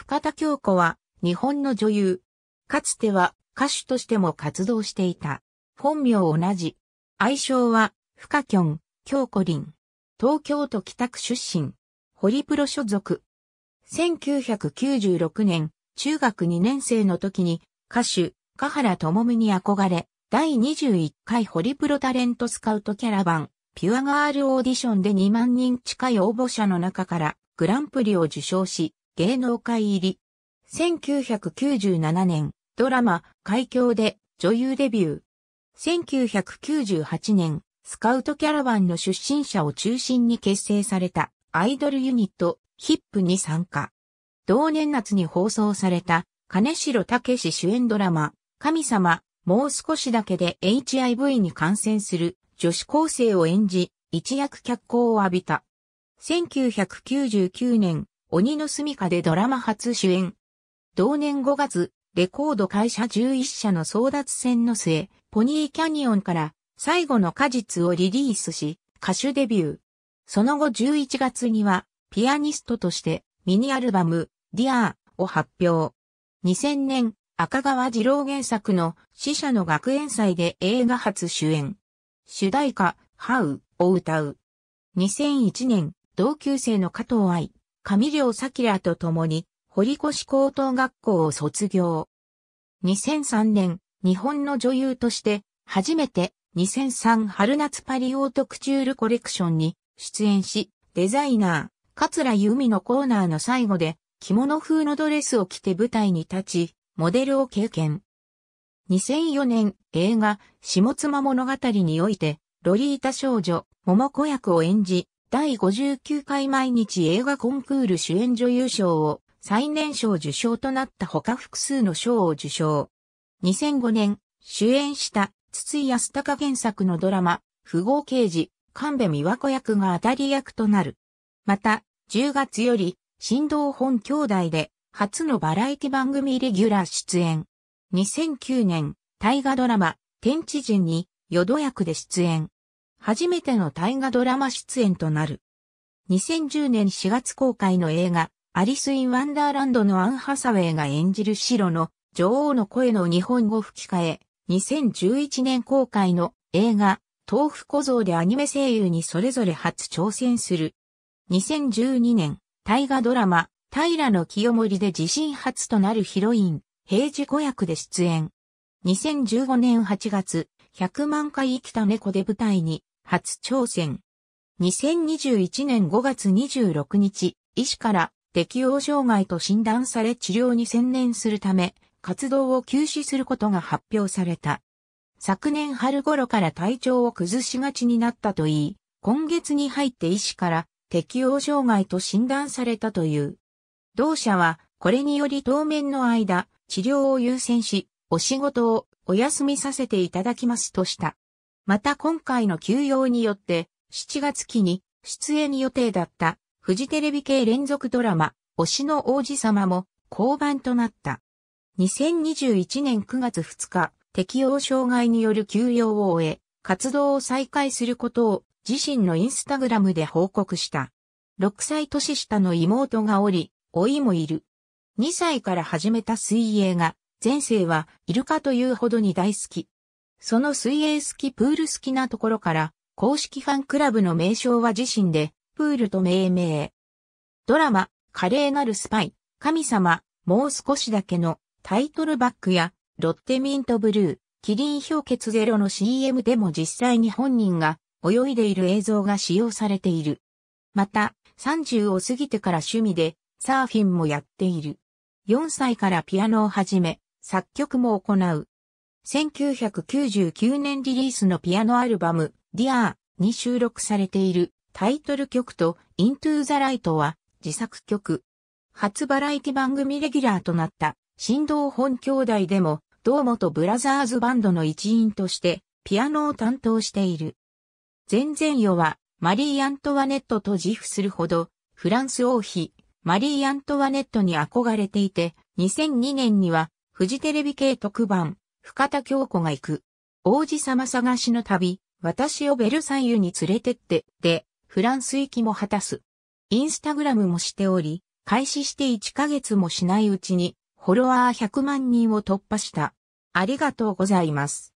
深田京子は、日本の女優。かつては、歌手としても活動していた。本名同じ。愛称は、深きょん、京子林。東京都北区出身。ホリプロ所属。1996年、中学2年生の時に、歌手、香原智美に憧れ、第21回ホリプロタレントスカウトキャラバン、ピュアガールオーディションで2万人近い応募者の中から、グランプリを受賞し、芸能界入り。1997年、ドラマ、海峡で女優デビュー。1998年、スカウトキャラバンの出身者を中心に結成されたアイドルユニット、ヒップに参加。同年夏に放送された、金城武史主演ドラマ、神様、もう少しだけで HIV に感染する女子高生を演じ、一躍脚光を浴びた。1999年、鬼の住処でドラマ初主演。同年5月、レコード会社11社の争奪戦の末、ポニーキャニオンから最後の果実をリリースし、歌手デビュー。その後11月には、ピアニストとしてミニアルバム、ディアーを発表。2000年、赤川二郎原作の死者の学園祭で映画初主演。主題歌、ハウを歌う。2001年、同級生の加藤愛、上良咲らと共に、堀越高等学校を卒業。2003年、日本の女優として、初めて2003春夏パリオートクチュールコレクションに出演し、デザイナー、桂由美のコーナーの最後で、着物風のドレスを着て舞台に立ち、モデルを経験。2004年、映画、下妻物語において、ロリータ少女、桃子役を演じ、第59回毎日映画コンクール主演女優賞を最年少受賞となったほか複数の賞を受賞。2005年、主演した筒井康隆原作のドラマ、不合刑事、神戸美和子役が当たり役となる。また、10月より、新道本兄弟で、初のバラエティ番組レギュラー出演。2009年、大河ドラマ、天地人に、淀役で出演。初めての大河ドラマ出演となる。2010年4月公開の映画、アリス・イン・ワンダーランドのアン・ハサウェイが演じる白の女王の声の日本語吹き替え、2011年公開の映画、豆腐小僧でアニメ声優にそれぞれ初挑戦する。2012年、大河ドラマ、平の清盛で自身初となるヒロイン、平時子役で出演。2015年8月、100万回生きた猫で舞台に、初挑戦。2021年5月26日、医師から適応障害と診断され治療に専念するため、活動を休止することが発表された。昨年春頃から体調を崩しがちになったといい、今月に入って医師から適応障害と診断されたという。同社は、これにより当面の間、治療を優先し、お仕事をお休みさせていただきますとした。また今回の休養によって、7月期に出演予定だったフジテレビ系連続ドラマ、推しの王子様も降板となった。2021年9月2日、適応障害による休養を終え、活動を再開することを自身のインスタグラムで報告した。6歳年下の妹がおり、老いもいる。2歳から始めた水泳が、前世はイルカというほどに大好き。その水泳好きプール好きなところから、公式ファンクラブの名称は自身で、プールと命名。ドラマ、華麗なるスパイ、神様、もう少しだけの、タイトルバックや、ロッテミントブルー、キリン氷結ゼロの CM でも実際に本人が泳いでいる映像が使用されている。また、30を過ぎてから趣味でサーフィンもやっている。4歳からピアノを始め、作曲も行う。1999年リリースのピアノアルバム Dear に収録されているタイトル曲と Into the Light は自作曲。初バラエティ番組レギュラーとなった振動本兄弟でも堂本ブラザーズバンドの一員としてピアノを担当している。前々夜はマリー・アントワネットと自負するほどフランス王妃マリー・アントワネットに憧れていて2002年にはフジテレビ系特番深田京子が行く。王子様探しの旅、私をベルサイユに連れてって、で、フランス行きも果たす。インスタグラムもしており、開始して1ヶ月もしないうちに、フォロワー100万人を突破した。ありがとうございます。